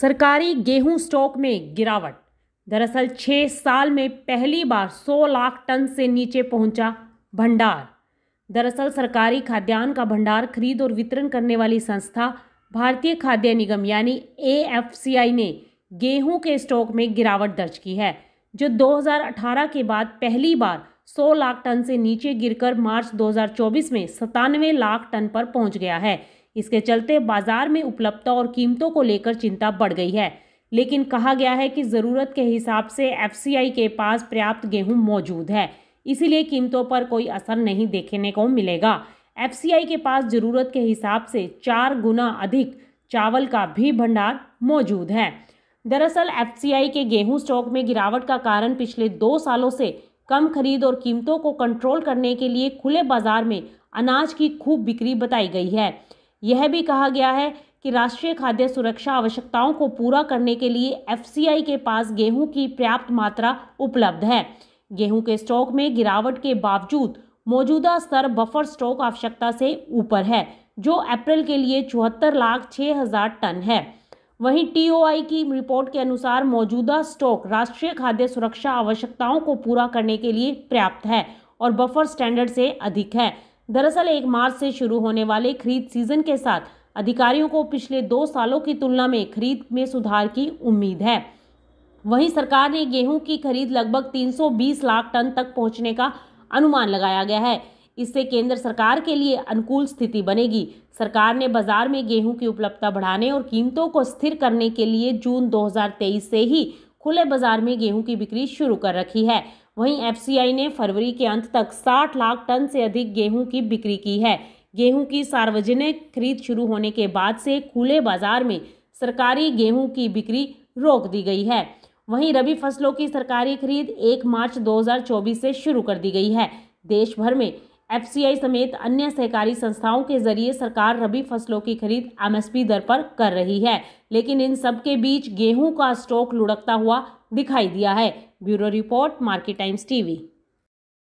सरकारी गेहूं स्टॉक में गिरावट दरअसल छः साल में पहली बार 100 लाख टन से नीचे पहुंचा भंडार दरअसल सरकारी खाद्यान्न का भंडार खरीद और वितरण करने वाली संस्था भारतीय खाद्य निगम यानी ए ने गेहूं के स्टॉक में गिरावट दर्ज की है जो 2018 के बाद पहली बार 100 लाख टन से नीचे गिरकर मार्च 2024 में सतानवे लाख टन पर पहुंच गया है इसके चलते बाजार में उपलब्धता और कीमतों को लेकर चिंता बढ़ गई है लेकिन कहा गया है कि ज़रूरत के हिसाब से एफसीआई के पास पर्याप्त गेहूं मौजूद है इसीलिए कीमतों पर कोई असर नहीं देखने को मिलेगा एफसीआई के पास ज़रूरत के हिसाब से चार गुना अधिक चावल का भी भंडार मौजूद है दरअसल एफसीआई के गेहूं स्टॉक में गिरावट का कारण पिछले दो सालों से कम खरीद और कीमतों को कंट्रोल करने के लिए खुले बाजार में अनाज की खूब बिक्री बताई गई है यह भी कहा गया है कि राष्ट्रीय खाद्य सुरक्षा आवश्यकताओं को पूरा करने के लिए एफसीआई के पास गेहूं की पर्याप्त मात्रा उपलब्ध है गेहूं के स्टॉक में गिरावट के बावजूद मौजूदा स्तर बफर स्टॉक आवश्यकता से ऊपर है जो अप्रैल के लिए चौहत्तर लाख छः हजार टन है वहीं टीओआई की रिपोर्ट के अनुसार मौजूदा स्टॉक राष्ट्रीय खाद्य सुरक्षा आवश्यकताओं को पूरा करने के लिए पर्याप्त है और बफर स्टैंडर्ड से अधिक है दरअसल एक मार्च से शुरू होने वाले खरीद सीजन के साथ अधिकारियों को पिछले दो सालों की तुलना में खरीद में सुधार की उम्मीद है वहीं सरकार ने गेहूं की खरीद लगभग 320 लाख टन तक पहुंचने का अनुमान लगाया गया है इससे केंद्र सरकार के लिए अनुकूल स्थिति बनेगी सरकार ने बाजार में गेहूं की उपलब्धता बढ़ाने और कीमतों को स्थिर करने के लिए जून 2023 से ही खुले बाजार में गेहूं की बिक्री शुरू कर रखी है वहीं एफसीआई ने फरवरी के अंत तक 60 लाख टन से अधिक गेहूं की बिक्री की है गेहूं की सार्वजनिक खरीद शुरू होने के बाद से खुले बाजार में सरकारी गेहूं की बिक्री रोक दी गई है वहीं रबी फसलों की सरकारी खरीद 1 मार्च 2024 से शुरू कर दी गई है देश भर में एफसीआई समेत अन्य सहकारी संस्थाओं के जरिए सरकार रबी फसलों की खरीद एमएसपी दर पर कर रही है लेकिन इन सब के बीच गेहूं का स्टॉक लुढ़कता हुआ दिखाई दिया है bureau report market times TV